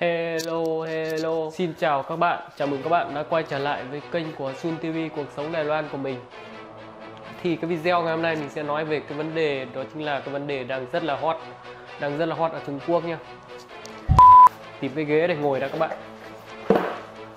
Hello, hello. Xin chào các bạn. Chào mừng các bạn đã quay trở lại với kênh của Sun TV Cuộc sống Đài Loan của mình. Thì cái video ngày hôm nay mình sẽ nói về cái vấn đề đó chính là cái vấn đề đang rất là hot, đang rất là hot ở Trung Quốc nha. Tìm cái ghế để ngồi đã các bạn.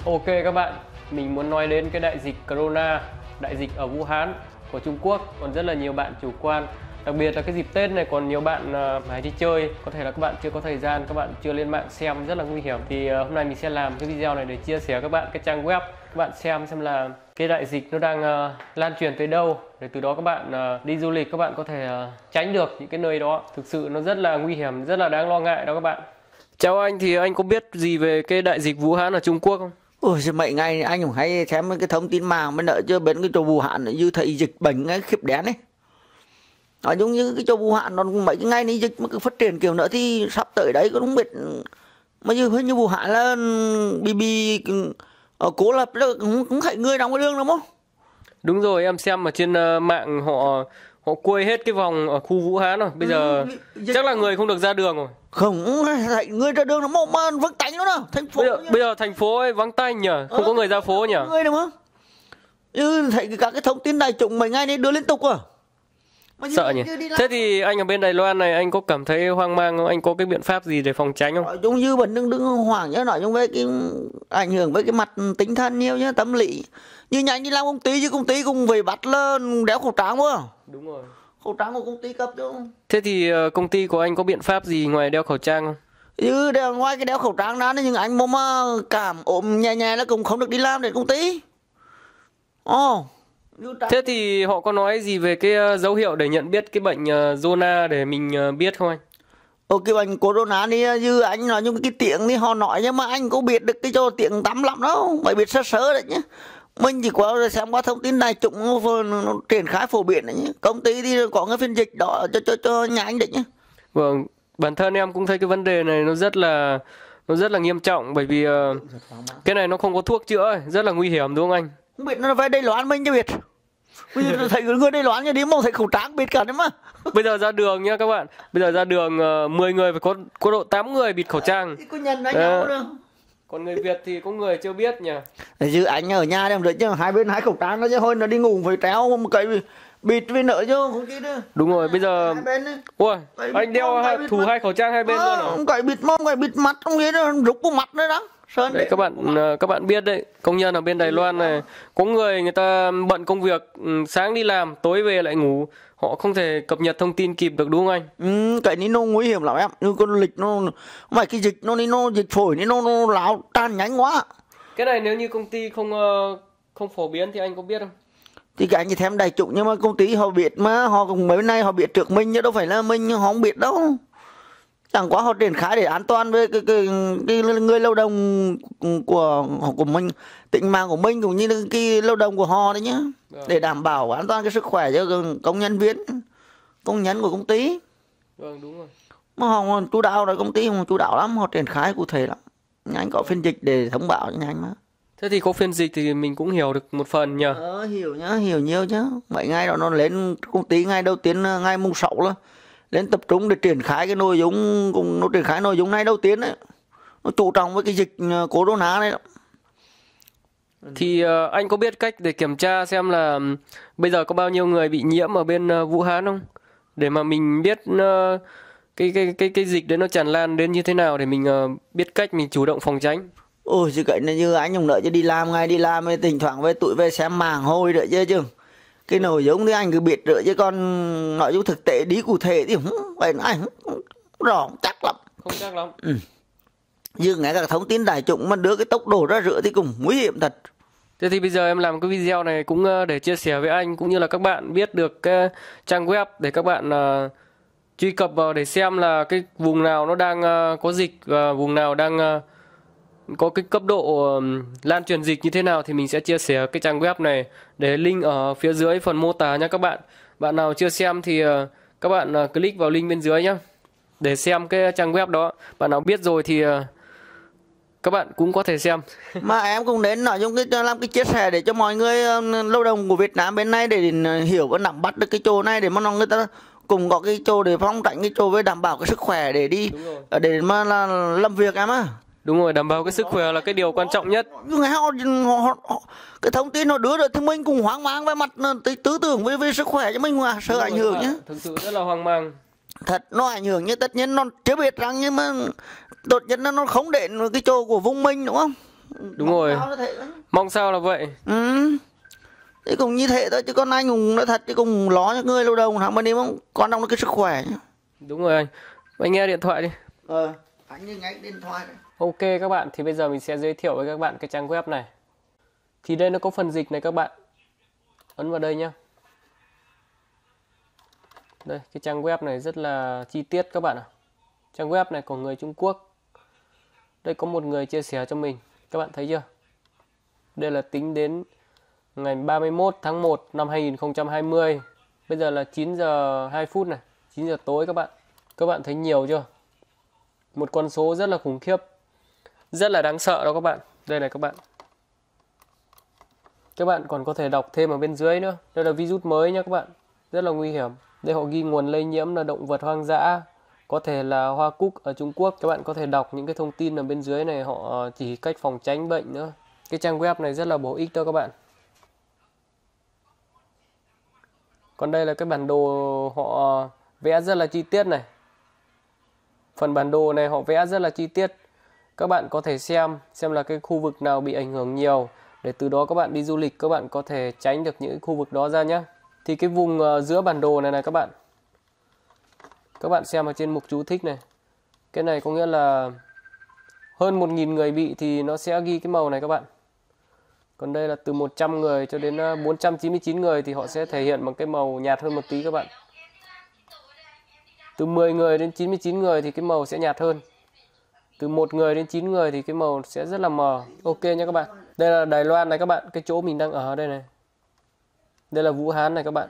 Ok các bạn, mình muốn nói đến cái đại dịch corona, đại dịch ở Vũ Hán của Trung Quốc còn rất là nhiều bạn chủ quan đặc biệt là cái dịp tết này còn nhiều bạn à, hay đi chơi có thể là các bạn chưa có thời gian các bạn chưa lên mạng xem rất là nguy hiểm thì à, hôm nay mình sẽ làm cái video này để chia sẻ các bạn cái trang web các bạn xem xem là cái đại dịch nó đang uh, lan truyền tới đâu để từ đó các bạn uh, đi du lịch các bạn có thể uh, tránh được những cái nơi đó thực sự nó rất là nguy hiểm rất là đáng lo ngại đó các bạn chào anh thì anh có biết gì về cái đại dịch Vũ Hán ở Trung Quốc không Ôi mấy ngày anh cũng hay xem cái thông tin màng mới nợ chưa bên cái chỗ Vũ Hán như thầy dịch bệnh ấy, khiếp đén ấy nói giống như cái châu vũ hạn nó mấy cái ngày này dịch mà cứ phát triển kiểu nữa thì sắp tới đấy có không biết mà như như vũ hạn là ừ, bị bị ừ, ờ, cố lập là cũng, cũng thấy người đóng cái lương đúng không đúng rồi em xem ở trên ờ, mạng họ họ quay hết cái vòng ở khu vũ hán rồi bây giờ ừ, dịch... chắc là người không được ra đường rồi không người ra đường nó mộng mà vắng tánh nữa đâu thành phố bây giờ, bây giờ thành phố ấy vắng tanh nhỉ không ừ, có người ra phố nhỉ người đúng không ừ, thấy các cái thông tin đại chúng mấy ngày này đưa liên tục à sợ nhỉ thế thì anh ở bên Đài Loan này anh có cảm thấy hoang mang không anh có cái biện pháp gì để phòng tránh không chúng ờ, như mình đứng đứng hoảng nhớ nói chung với cái ảnh hưởng với cái mặt tính thân nhiều nhá tâm lý như nhà anh đi làm công ty chứ công ty cũng về bắt lên đeo khẩu trang quá đúng rồi khẩu trang của công ty cấp chứ thế thì ờ, công ty của anh có biện pháp gì ngoài đeo khẩu trang không như đeo ngoài cái đeo khẩu trang ra nhưng anh mà cảm ốm nhẹ nhẹ nó cũng không được đi làm để công ty ồ oh. Thế thì họ có nói gì về cái ờ, dấu hiệu để nhận biết cái bệnh ờ, zona để mình ờ, biết không anh? Ở cái bệnh corona này như anh nói những cái tiện thì họ nói nhưng mà anh có biết được cái chỗ tiện tắm lắm đâu, phải biết sơ sơ đấy nhé. Mình chỉ qua xem qua thông tin này chúng triển khai phổ biến đấy nhé. Công ty thì có cái phiên dịch đó cho cho cho nhà anh đấy nhé. Vâng, bản thân em cũng thấy cái vấn đề này nó rất là nó rất là nghiêm trọng bởi vì uh, cái này nó không có thuốc chữa rất là nguy hiểm đúng không anh? không biết nó về đây loán mình chứ biết bây giờ thấy người đây loán như đi mong thấy khẩu trang bịt cả đấy mà bây giờ ra đường nha các bạn bây giờ ra đường uh, ờ, 10 người phải có có độ 8 người bịt khẩu trang có nhận đánh à. nhau đâu còn người Việt thì có người chưa biết nhỉ dự anh ở nhà đem được chứ hai bên hai khẩu trang nó chứ thôi nó đi ngủ phải treo một cây bịt với nợ chứ không chứ đúng rồi bây giờ ui anh đeo hai, thủ hai khẩu trang hai bên ờ, à, luôn hả cậy bịt mông cậy bịt mặt không biết rút vào mặt nữa đó Sơn đấy các bạn ờ, các bạn biết đấy công nhân ở bên Đài Loan này có người người ta bận công việc ừ, sáng đi làm tối về lại ngủ họ không thể cập nhật thông tin kịp được đúng không anh? Ừ, cái này nó nguy hiểm lắm em như con lịch nó mày cái dịch nó nó dịch phổi nó nó láo tan nhánh quá cái này nếu như công ty không ờ, không phổ biến thì anh có biết không? thì cái anh như thèm đại chủng nhưng mà công ty họ biết mà họ cũng mấy nay họ biết trước mình chứ đâu phải là mình họ không biết đâu chẳng quá họ triển khai để an toàn với cái, cái, cái, cái người lao động của của mình tính mạng của mình cũng như là cái lao động của họ đấy nhá vâng. để đảm bảo an toàn cái sức khỏe cho công nhân viên công nhân của công ty vâng đúng rồi mà họ chú đạo rồi công ty họ chú đạo lắm họ triển khai cụ thể lắm Nhanh có vâng. phiên dịch để thông báo cho nhanh mà thế thì có phiên dịch thì mình cũng hiểu được một phần nhờ ờ, hiểu nhá hiểu nhiều chứ mấy ngay đó nó lên công ty ngay đầu tiên ngay mùng sáu là lên tập trung để triển khai cái nội dung cũng nó triển khai nội dung này đầu tiên ấy nó chủ trọng với cái dịch ờ, corona này thì uh, anh có biết cách để kiểm tra xem là bây giờ có bao nhiêu người bị nhiễm ở bên uh, Vũ Hán không để mà mình biết uh, cái cái cái cái dịch đấy nó tràn lan đến như thế nào để mình uh, biết cách mình chủ động phòng tránh ôi chứ cái này như anh ông nợ chứ đi làm ngay đi làm ấy, thỉnh thoảng về tụi về xem màng hôi đợi chứ chứ cái nội giống như anh cứ biệt rỡ chứ con nói dung thực tế đi cụ thể thì không phải anh rõ chắc lắm không chắc lắm ừ. nhưng ngay cả thông tin đại chúng mà đưa cái tốc độ ra rửa thì cũng nguy hiểm thật Thế thì bây giờ em làm cái video này cũng ờ, để chia sẻ với anh cũng như là các bạn biết được cái trang web để các bạn uh, truy cập vào để xem là cái vùng nào nó đang uh, có dịch và vùng nào đang uh, có cái cấp độ lan truyền dịch như thế nào thì mình sẽ chia sẻ cái trang web này để link ở phía dưới phần mô tả nha các bạn. Bạn nào chưa xem thì ờ, các bạn ờ, click vào link bên dưới nhé để xem cái trang web đó. Bạn nào biết rồi thì ờ, các bạn cũng có thể xem mà em cũng đến nội dung cái làm cái chia sẻ để cho mọi người lao động của Việt Nam bên này để hiểu và nắm bắt được cái chỗ này để mà người ta cùng có cái chỗ để phong tránh cái chỗ với đảm bảo cái sức khỏe để đi để mà là làm việc em á Đúng rồi, đảm bảo cái sức khỏe là cái điều quan trọng nhất. Nhưng họ, họ, họ, cái thông tin họ đưa rồi thì mình cũng hoang mang về mặt ờ, tư tưởng về, về sức khỏe cho mình mà sợ ảnh hưởng nhé. Thực sự rất là hoang mang. Thật nó ảnh hưởng như tất nhiên nó chưa biết rằng nhưng mà đột nhiên nó không đến cái chỗ của vùng mình đúng không? Đúng Mong rồi. Sao Mong sao là vậy. Ừ. Thế cũng như thế thôi chứ con anh cũng nói thật chứ cũng ló cho người lâu đầu thằng bên đi mong con đông cái sức khỏe. Đúng rồi anh. Anh nghe điện thoại đi. Ờ anh như ngay điện thoại đấy ok các bạn thì bây giờ mình sẽ giới thiệu với các bạn cái trang web này thì đây nó có phần dịch này các bạn ấn vào đây nhá đây cái trang web này rất là chi tiết các bạn ạ à. trang web này của người Trung Quốc đây có một người chia sẻ cho mình các bạn thấy chưa đây là tính đến ngày 31 tháng 1 năm 2020 bây giờ là 9 giờ 2 phút này 9 giờ tối các bạn các bạn thấy nhiều chưa một con số rất là khủng khiếp rất là đáng sợ đó các bạn đây này các bạn các bạn còn có thể đọc thêm ở bên dưới nữa đây là virus mới nhé các bạn rất là nguy hiểm đây họ ghi nguồn lây nhiễm là động vật hoang dã có thể là hoa cúc ở Trung Quốc các bạn có thể đọc những cái thông tin ở bên dưới này họ ờ, chỉ cách phòng tránh bệnh nữa cái trang web này rất là bổ ích đó các bạn còn đây là cái bản đồ họ vẽ rất là chi tiết này Phần bản đồ này họ vẽ rất là chi tiết. Các bạn có thể xem xem là cái khu vực nào bị ảnh hưởng nhiều để từ đó các bạn đi du lịch các bạn có thể tránh được những khu vực đó ra nhé. Thì cái vùng ờ, giữa bản đồ này này các bạn. Các bạn xem ở trên mục chú thích này. Cái này có nghĩa là hơn 1.000 người bị thì nó sẽ ghi cái màu này các bạn. Còn đây là từ 100 người cho đến 499 ờ, người thì họ sẽ thể hiện bằng cái màu nhạt hơn một tí các bạn từ 10 người đến 99 người thì cái màu sẽ nhạt hơn từ một người đến 9 người thì cái màu sẽ rất là mờ ok nha các bạn đây là Đài Loan này các bạn cái chỗ mình đang ở đây này đây là Vũ Hán này các bạn